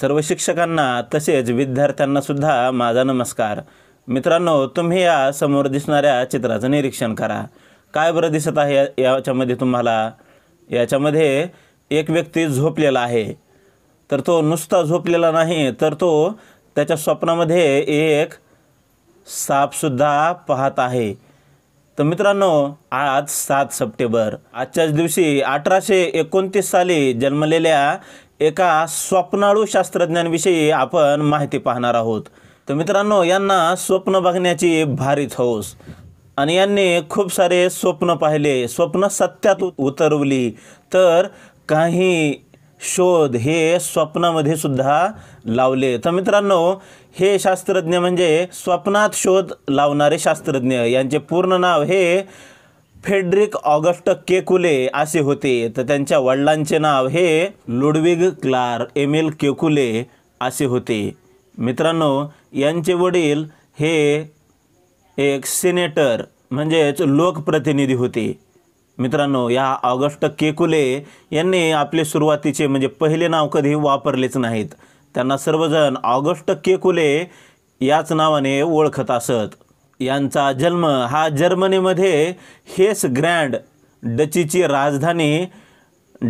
सर्व शिक्षकांना तसेच विद्यार्थ्यांनासुद्धा माझा नमस्कार मित्रांनो तुम्ही या समोर दिसणाऱ्या चित्राचं निरीक्षण करा काय बरं दिसत आहे याच्यामध्ये तुम्हाला याच्यामध्ये एक व्यक्ती झोपलेला आहे तर तो नुसता झोपलेला नाही तर तो त्याच्या स्वप्नामध्ये एक सापसुद्धा पाहत आहे तर मित्रांनो आज सात सप्टेंबर आजच्याच दिवशी अठराशे एकोणतीस साली जन्मलेल्या एका स्वप्नाळू शास्त्रज्ञांविषयी आपण माहिती पाहणार आहोत तर मित्रांनो यांना स्वप्न बघण्याची भारी हौस आणि यांनी खूप सारे स्वप्न पाहिले स्वप्न सत्यात उतरवली तर काही शोध हे स्वप्नामध्ये सुद्धा लावले तर मित्रांनो हे शास्त्रज्ञ म्हणजे स्वप्नात शोध लावणारे शास्त्रज्ञ यांचे पूर्ण नाव हे फेडरिक ऑगस्ट केकुले असे होते तर त्यांच्या वडिलांचे नाव हे लुडविग क्लार एमिल केकुले असे होते मित्रांनो यांचे वडील हे एक सिनेटर म्हणजेच लोकप्रतिनिधी होते मित्रांनो या ऑगस्ट केकुले यांनी आपले सुरुवातीचे म्हणजे पहिले नाव कधी वापरलेच नाहीत त्यांना सर्वजण ऑगस्ट केकुले याच नावाने ओळखत असत यांचा जन्म हा जर्मनीमध्ये हेस ग्रँड डचीची राजधानी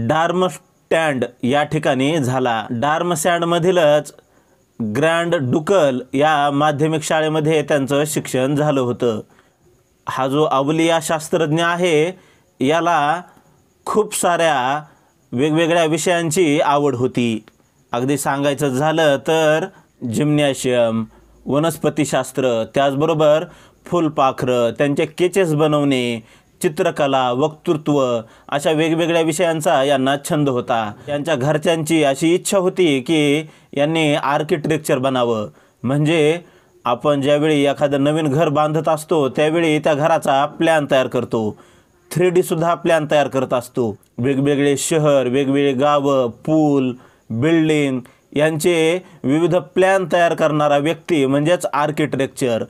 डार्मस्टँड या ठिकाणी झाला डार्मसँडमधीलच ग्रँड डुकल या माध्यमिक शाळेमध्ये त्यांचं शिक्षण झालं होतं हा जो अवलिया शास्त्रज्ञ आहे याला खूप साऱ्या वेगवेगळ्या विषयांची आवड होती अगदी सांगायचं झालं तर जिम्नॅशियम वनस्पतीशास्त्र त्याचबरोबर फुलपाखरं त्यांचे केचेस बनवणे चित्रकला वक्तृत्व अशा वेगवेगळ्या विषयांचा यांना छंद होता त्यांच्या घरच्यांची अशी इच्छा होती की यांनी आर्किटेक्चर बनावं म्हणजे आपण ज्यावेळी एखादं नवीन घर बांधत असतो त्यावेळी त्या घराचा प्लॅन तयार करतो थ्री डीसुद्धा प्लॅन तयार करत असतो वेगवेगळे शहर वेगवेगळे गावं पूल बिल्डिंग यांचे विविध प्लॅन तयार करणारा व्यक्ती म्हणजेच आर्किटेक्चर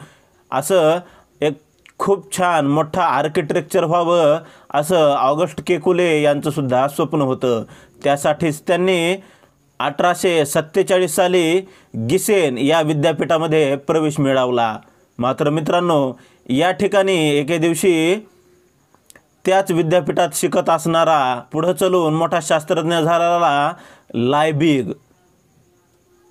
असं एक खूप छान मोठा आर्किटेक्चर व्हावं असं ऑगस्ट केकुले यांचंसुद्धा स्वप्न होतं त्यासाठीच त्यांनी अठराशे सत्तेचाळीस साली गिसेन या विद्यापीठामध्ये प्रवेश मिळवला मात्र मित्रांनो या ठिकाणी एके दिवशी त्याच विद्यापीठात शिकत असणारा पुढं चलून मोठा शास्त्रज्ञ झालेला लायबिग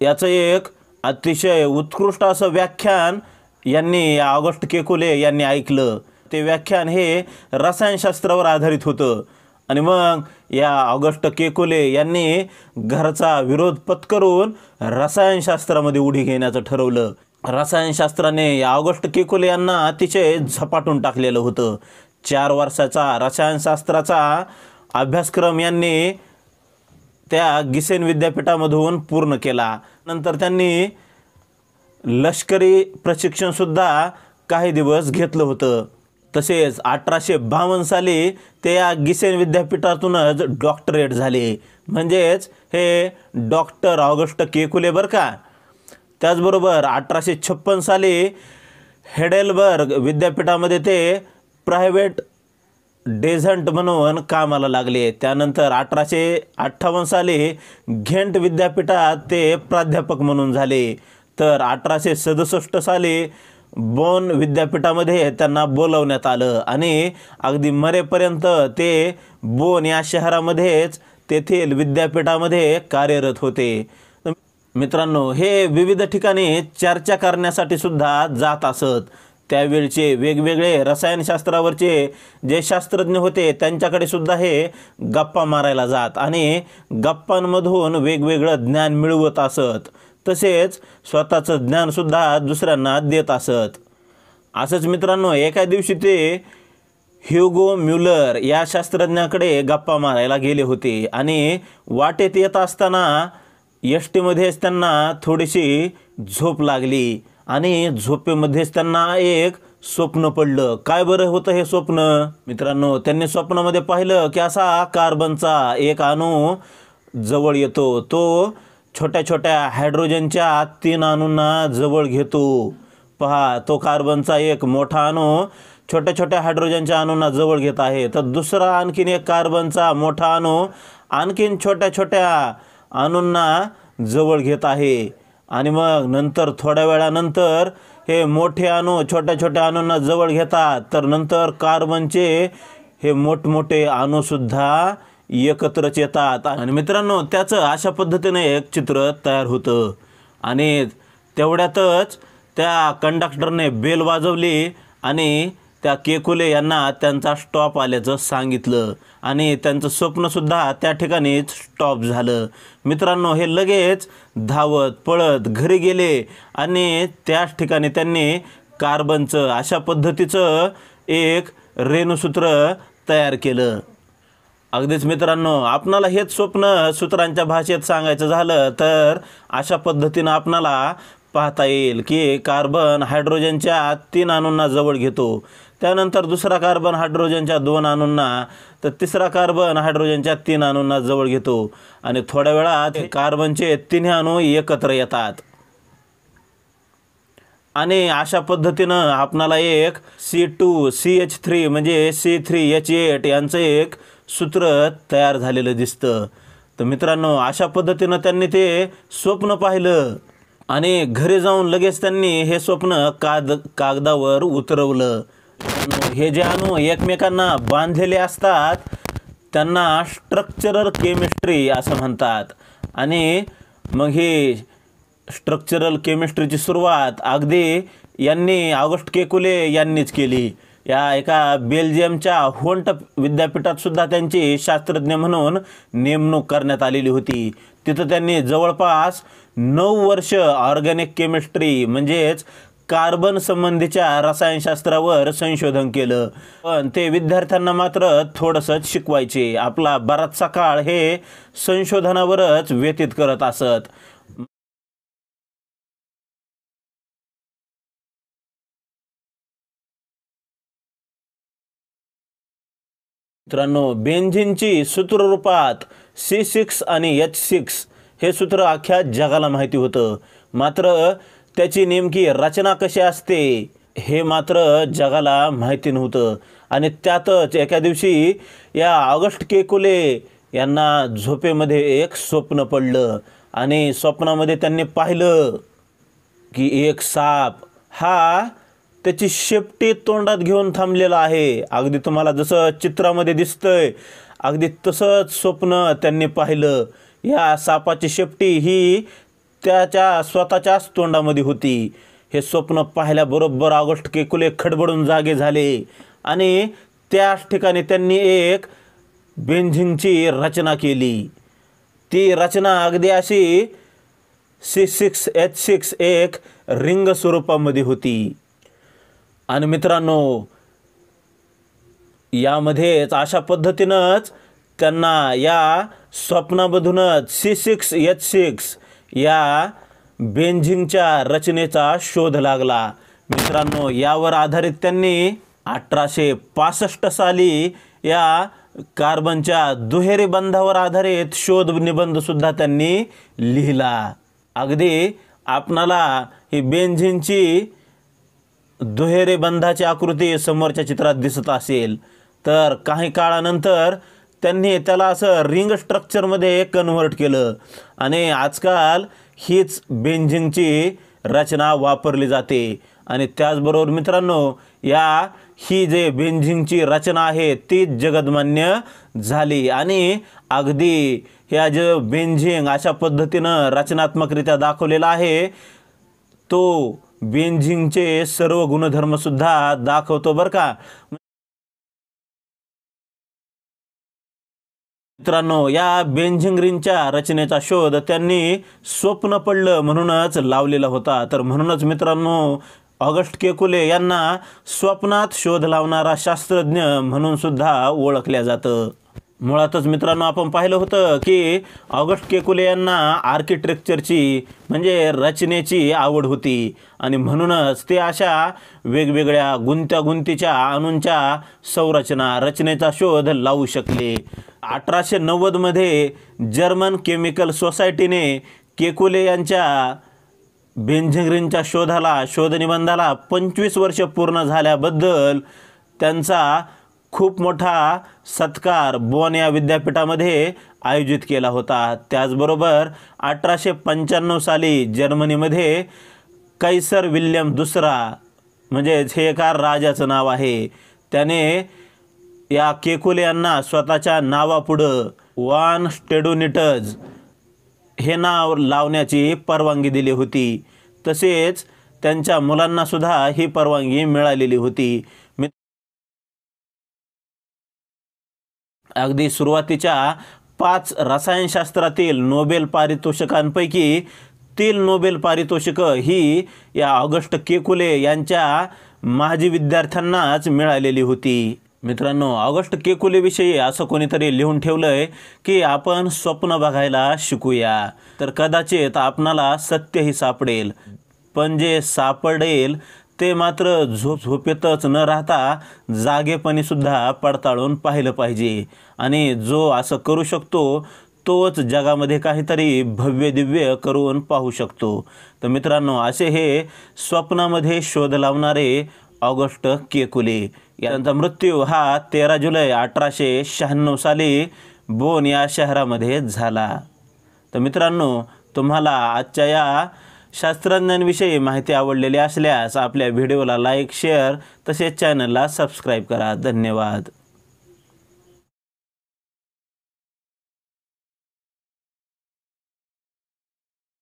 याचं एक अतिशय उत्कृष्ट असं व्याख्यान यांनी ऑगस्ट केकुले यांनी ऐकलं ते व्याख्यान हे रसायनशास्त्रावर आधारित होतं आणि मग या ऑगस्ट केकुले यांनी घरचा विरोध पत्करून रसायनशास्त्रामध्ये उडी घेण्याचं ठरवलं रसायनशास्त्राने या ऑगस्ट केकुले यांना अतिशय झपाटून टाकलेलं होतं चार वर्षाचा रसायनशास्त्राचा अभ्यासक्रम यांनी त्या गिसेन विद्यापीठामधून पूर्ण केला नंतर त्यांनी लष्करी प्रशिक्षणसुद्धा काही दिवस घेतलं होतं तसेच अठराशे बावन्न साली ते या गिसेन विद्यापीठातूनच डॉक्टरेट झाले म्हणजेच हे डॉक्टर ऑगस्ट केकुले बरं का त्याचबरोबर अठराशे छप्पन साली हेडेलबर्ग विद्यापीठामध्ये ते प्रायव्हेट डेझंट म्हणून कामाला लागले त्यानंतर अठराशे अठ्ठावन्न साली घेंट विद्यापीठात ते प्राध्यापक म्हणून झाले तर अठराशे सदुसष्ट साली बोन विद्यापीठामध्ये त्यांना बोलवण्यात आलं आणि अगदी मरेपर्यंत ते बोन या शहरामध्येच तेथील विद्यापीठामध्ये कार्यरत होते मित्रांनो हे विविध ठिकाणी चर्चा करण्यासाठी सुद्धा जात असत त्यावेळचे वेगवेगळे रसायनशास्त्रावरचे जे शास्त्रज्ञ होते त्यांच्याकडे सुद्धा हे गप्पा मारायला जात आणि गप्पांमधून वेगवेगळं ज्ञान मिळवत असत तसेच स्वतःचं ज्ञानसुद्धा दुसऱ्यांना देत असत असंच मित्रांनो एका दिवशी ते ह्युगो म्युलर या शास्त्रज्ञाकडे गप्पा मारायला गेले होते आणि वाटेत येत असताना एस टीमध्येच त्यांना थोडीशी झोप लागली आणि झोपेमध्येच त्यांना एक स्वप्न पडलं काय बरं होतं हे स्वप्न मित्रांनो त्यांनी स्वप्नामध्ये पाहिलं की असा कार्बनचा एक अणू जवळ येतो तो छोट्या छोट्या हायड्रोजनच्या तीन अणूंना जवळ घेतो पहा तो कार्बनचा एक मोठा अणू छोट्या छोट्या हायड्रोजनच्या अणूंना जवळ घेत आहे तर दुसरा आणखीन एक कार्बनचा मोठा अणू आणखीन छोट्या छोट्या अणूंना जवळ घेत आहे आणि मग नंतर थोड्या वेळानंतर हे मोठे अणू छोट्या छोट्या अणूंना जवळ घेतात तर नंतर कार्बनचे हे मोठमोठे अणूसुद्धा एकत्रच येतात आणि मित्रांनो त्याचं अशा पद्धतीने एक चित्र तयार होतं आणि तेवढ्यातच त्या कंडक्टरने बेल वाजवली आणि त्या केकुले यांना त्यांचा स्टॉप आल्याचं सांगितलं आणि त्यांचं स्वप्नसुद्धा त्या ठिकाणीच स्टॉप झालं मित्रांनो हे लगेच धावत पळत घरी गेले आणि त्याच ठिकाणी त्यांनी कार्बनचं अशा पद्धतीचं एक रेणूसूत्र तयार केलं अगदीच मित्रांनो आपणाला हेच स्वप्न सूत्रांच्या भाषेत सांगायचं झालं तर अशा पद्धतीनं आपणाला पाहता येईल की कार्बन हायड्रोजनच्या तीन अणूंना जवळ घेतो त्यानंतर दुसरा कार्बन हायड्रोजनच्या दोन अणूंना तर तिसरा कार्बन हायड्रोजनच्या तीन अणूंना जवळ घेतो आणि थोड्या वेळात कार्बनचे तिन्ही अणू एकत्र येतात आणि अशा पद्धतीनं आपणाला एक C two C H three म्हणजे सी थ्री एच एट यांचं एक सूत्र तयार झालेलं दिसतं तर मित्रांनो अशा पद्धतीनं त्यांनी ते स्वप्न पाहिलं आणि घरी जाऊन लगेच त्यांनी हे स्वप्न काद कागदावर उतरवलं हे जे अणू एकमेकांना बांधलेले असतात त्यांना स्ट्रक्चरल केमिस्ट्री असं म्हणतात आणि मग हे स्ट्रक्चरल केमिस्ट्रीची सुरुवात अगदी यांनी ऑगस्ट केकुले यांनीच केली या एका बेल्जियमच्या होंट विद्यापीठात सुद्धा त्यांची शास्त्रज्ञ म्हणून नेमणूक करण्यात आलेली होती तिथं त्यांनी जवळपास नऊ वर्ष ऑर्गॅनिक केमिस्ट्री म्हणजेच कार्बन संबंधीच्या रसायनशास्त्रावर संशोधन केलं पण ते विद्यार्थ्यांना मात्र थोड़सच शिकवायचे आपला बराचसा काळ हे संशोधनावरच व्यतीत करत असत मित्रांनो बेंझिनची सूत्ररूपात सी सिक्स आणि एच सिक्स हे सूत्र अख्ख्या जगाला माहिती होतं मात्र त्याची नेमकी रचना कशी असते हे मात्र जगाला माहिती नव्हतं आणि त्यातच एका दिवशी या ऑगस्ट केकुले यांना झोपेमध्ये एक स्वप्न पडलं आणि स्वप्नामध्ये त्यांनी पाहिलं की एक साप हा त्याची शेपटी तोंडात घेऊन थांबलेला आहे अगदी तुम्हाला जसं चित्रामध्ये दिसतंय अगदी तसंच स्वप्न त्यांनी पाहिलं या सापाची शेपटी ही त्याच्या स्वतःच्याच तोंडामध्ये होती हे स्वप्न पाहिल्याबरोबर ऑगस्ट केकुले खडबडून जागे झाले आणि त्याच ठिकाणी त्यांनी एक बेंझिंगची रचना केली ती रचना अगदी अशी सी सिक्स एच सिक्स एक रिंग स्वरूपामध्ये होती आणि मित्रांनो यामध्येच अशा पद्धतीनंच त्यांना या स्वप्नामधूनच सी सिक्स एच सिक्स या बेंझिनच्या रचनेचा शोध लागला मित्रांनो यावर आधारित त्यांनी अठराशे पासष्ट साली या कार्बनच्या दुहेरी बंधावर आधारित शोध सुद्धा त्यांनी लिहिला अगदी आपणाला ही बेंझिनची दुहेरी बंधाची आकृती समोरच्या चित्रात दिसत असेल तर काही काळानंतर त्यांनी त्याला असं रिंग स्ट्रक्चरमध्ये कन्व्हर्ट केलं आणि आजकाल हीच बेंजिंगची रचना वापरली जाते आणि त्याचबरोबर मित्रांनो या ही जे बेंजिंगची रचना आहे ती जगदमान्य झाली आणि अगदी ह्या जे बेंझिंग अशा पद्धतीनं रचनात्मकरित्या दाखवलेला आहे तो बेंझिंगचे सर्व गुणधर्मसुद्धा दाखवतो बरं का मित्रांनो या बेंझिंगरींच्या रचनेचा शोध त्यांनी स्वप्न पडलं म्हणूनच लावलेला होता तर म्हणूनच मित्रांनो ऑगस्ट केकुले यांना स्वप्नात शोध लावणारा शास्त्रज्ञ म्हणून सुद्धा ओळखल्या जातं मुळातच मित्रांनो आपण पाहिलं होतं की ऑगस्ट केकुले यांना आर्किटेक्चरची म्हणजे रचनेची आवड होती आणि म्हणूनच ते अशा वेगवेगळ्या गुंत्यागुंतीच्या अणूंच्या संरचना रचनेचा शोध लावू शकले अठराशे नव्वदमध्ये जर्मन केमिकल सोसायटीने केकुले यांच्या बेंझिंग्रीनच्या शोधाला शोधनिबंधाला पंचवीस वर्ष पूर्ण झाल्याबद्दल त्यांचा खूप मोठा सत्कार बोन या विद्यापीठामध्ये आयोजित केला होता त्याचबरोबर अठराशे पंच्याण्णव साली जर्मनीमध्ये कैसर विल्यम दुसरा म्हणजेच हे एका राजाचं नाव आहे त्याने या केकुले यांना स्वतःच्या नावापुढं वान स्टेडोनिटज हे नाव लावण्याची परवानगी दिली होती तसेच त्यांच्या मुलांनासुद्धा ही परवानगी मिळालेली होती अगदी सुरुवातीच्या पाच रसायनशास्त्रातील नोबेल पारितोषिकांपैकी तीन नोबेल पारितोषिकं ही या ऑगस्ट केकुले यांच्या माजी विद्यार्थ्यांनाच मिळालेली होती मित्रांनो ऑगस्ट केकुलेविषयी असं कोणीतरी लिहून ठेवलं आहे की आपण स्वप्न बघायला शिकूया तर कदाचित आपणाला सत्यही सापडेल पण जे सापडेल ते मात्र झोप झोपेतच न राहता जागेपणी सुद्धा पडताळून पाहिलं पाहिजे आणि जो असं करू शकतो तोच जगामध्ये काहीतरी भव्य दिव्य करून पाहू शकतो तर मित्रांनो असे हे स्वप्नामध्ये शोध लावणारे ऑगस्ट केकुले यांचा मृत्यू हा तेरा जुलै अठराशे शहाण्णव साली बोन या शहरामध्ये झाला तर मित्रांनो तुम्हाला आजच्या या शास्त्रज्ञांविषयी माहिती आवडलेली असल्यास आपल्या व्हिडिओला लाईक शेअर तसेच चॅनलला सबस्क्राईब करा धन्यवाद